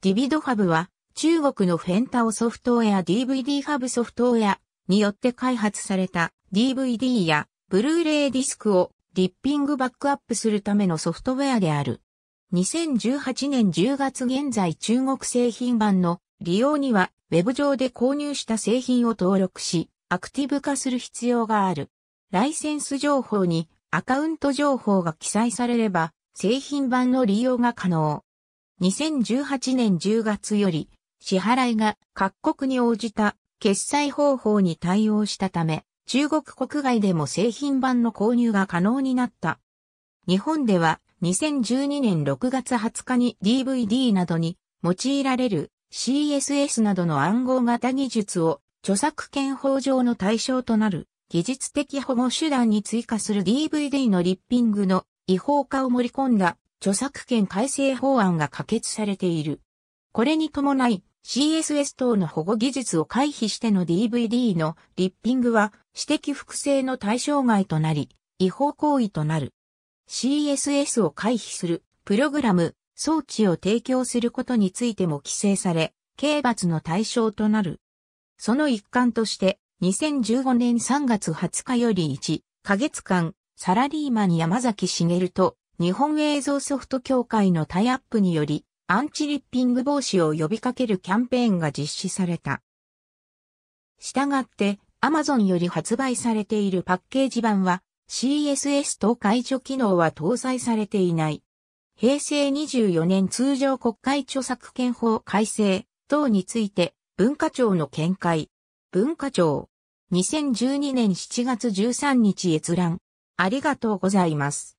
ディビドファブは中国のフェンタオソフトウェア DVD ファブソフトウェアによって開発された DVD やブルーレイディスクをリッピングバックアップするためのソフトウェアである。2018年10月現在中国製品版の利用には Web 上で購入した製品を登録し、アクティブ化する必要がある。ライセンス情報にアカウント情報が記載されれば、製品版の利用が可能。2018年10月より、支払いが各国に応じた決済方法に対応したため、中国国外でも製品版の購入が可能になった。日本では2012年6月20日に DVD などに用いられる CSS などの暗号型技術を著作権法上の対象となる技術的保護手段に追加する DVD のリッピングの違法化を盛り込んだ著作権改正法案が可決されている。これに伴い CSS 等の保護技術を回避しての DVD のリッピングは指摘複製の対象外となり違法行為となる。CSS を回避するプログラム装置を提供することについても規制され刑罰の対象となる。その一環として2015年3月20日より1ヶ月間サラリーマン山崎茂と日本映像ソフト協会のタイアップにより、アンチリッピング防止を呼びかけるキャンペーンが実施された。したがって、Amazon より発売されているパッケージ版は CSS と解除機能は搭載されていない。平成24年通常国会著作権法改正等について文化庁の見解。文化庁。2012年7月13日閲覧。ありがとうございます。